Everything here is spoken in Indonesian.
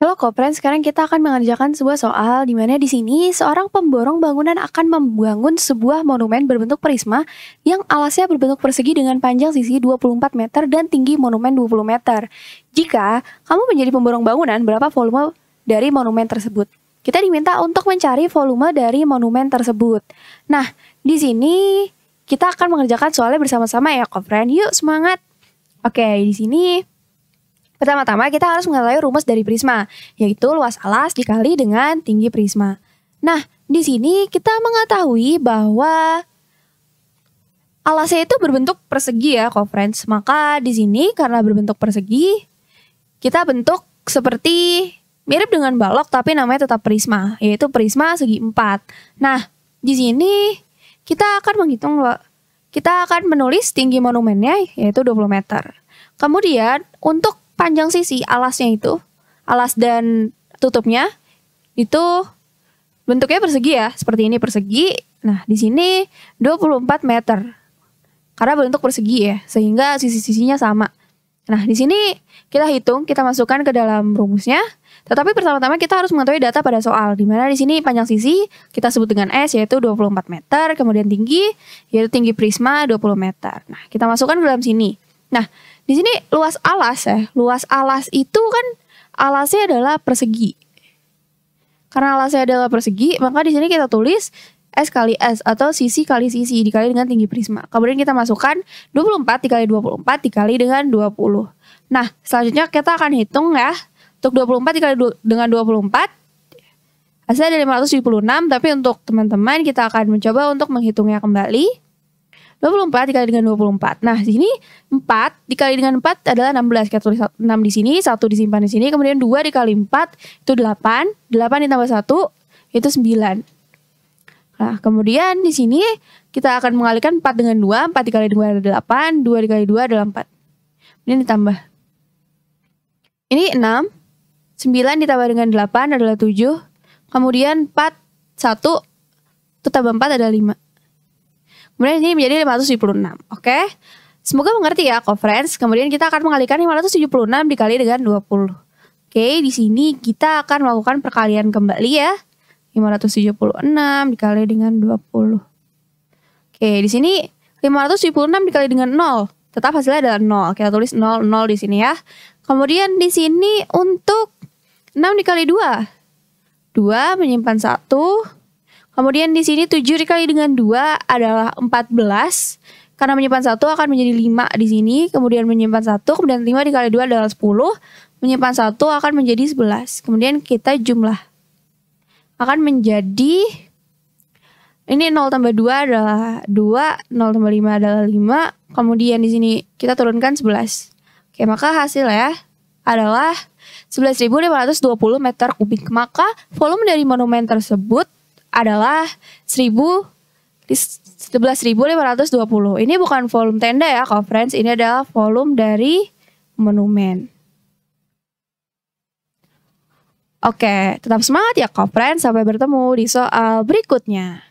Halo Kopren, sekarang kita akan mengerjakan sebuah soal di mana di sini seorang pemborong bangunan akan membangun sebuah monumen berbentuk prisma yang alasnya berbentuk persegi dengan panjang sisi 24 meter dan tinggi monumen 20 meter. Jika kamu menjadi pemborong bangunan, berapa volume dari monumen tersebut? Kita diminta untuk mencari volume dari monumen tersebut. Nah, di sini kita akan mengerjakan soalnya bersama-sama ya, Kopren. Yuk, semangat! Oke, di sini Pertama-tama kita harus mengetahui rumus dari prisma, yaitu luas alas dikali dengan tinggi prisma. Nah, di sini kita mengetahui bahwa alasnya itu berbentuk persegi ya, conference. Maka di sini karena berbentuk persegi, kita bentuk seperti mirip dengan balok tapi namanya tetap prisma, yaitu prisma segi 4. Nah, di sini kita akan menghitung kita akan menulis tinggi monumennya yaitu 20 meter. Kemudian untuk panjang sisi alasnya itu, alas dan tutupnya itu bentuknya persegi ya, seperti ini persegi. Nah, di sini 24 meter. Karena bentuk persegi ya, sehingga sisi-sisinya sama. Nah, di sini kita hitung, kita masukkan ke dalam rumusnya. Tetapi pertama-tama kita harus mengetahui data pada soal, di mana di sini panjang sisi kita sebut dengan S yaitu 24 meter, kemudian tinggi yaitu tinggi prisma 20 meter. Nah, kita masukkan ke dalam sini. Nah, di sini luas alas ya. Luas alas itu kan alasnya adalah persegi. Karena alasnya adalah persegi, maka di sini kita tulis S kali S atau sisi kali sisi dikali dengan tinggi prisma. Kemudian kita masukkan 24 dikali 24 dikali dengan 20. Nah, selanjutnya kita akan hitung ya. Untuk 24 dikali dengan 24 hasilnya ada 576, tapi untuk teman-teman kita akan mencoba untuk menghitungnya kembali. 24 dikali dengan 24. Nah, di sini 4 dikali dengan 4 adalah 16. Kita tulis 6 di sini, 1 disimpan di sini, kemudian 2 dikali 4 itu 8, 8 ditambah 1 itu 9. Nah, kemudian di sini kita akan mengalihkan 4 dengan 2, 4 dikali 2 adalah 8, 2 dikali 2 adalah 4. Ini ditambah. Ini 6, 9 ditambah dengan 8 adalah 7. Kemudian 4, 1, itu tambah 4 adalah 5. Kemudian ini menjadi 576, oke? Okay? Semoga mengerti ya, conference. Kemudian kita akan mengalikan 576 dikali dengan 20. Oke, okay, di sini kita akan melakukan perkalian kembali ya. 576 dikali dengan 20. Oke, okay, di sini 576 dikali dengan 0. Tetap hasilnya adalah 0. Kita tulis 0, 0 di sini ya. Kemudian di sini untuk 6 dikali 2. 2 menyimpan 1. Kemudian di sini 7 dikali dengan 2 adalah 14. Karena menyimpan 1 akan menjadi 5 di sini, kemudian menyimpan 1, kemudian 5 dikali 2 adalah 10, menyimpan 1 akan menjadi 11. Kemudian kita jumlah. Akan menjadi ini 0 tambah 2 adalah 2, 0 tambah 5 adalah 5, kemudian di sini kita turunkan 11. Oke, maka hasil ya adalah 11.520 meter kubik. Maka volume dari monumen tersebut adalah 1000 11.520. Ini bukan volume tenda ya, conference. Ini adalah volume dari monumen. Oke, tetap semangat ya, conference. Sampai bertemu di soal berikutnya.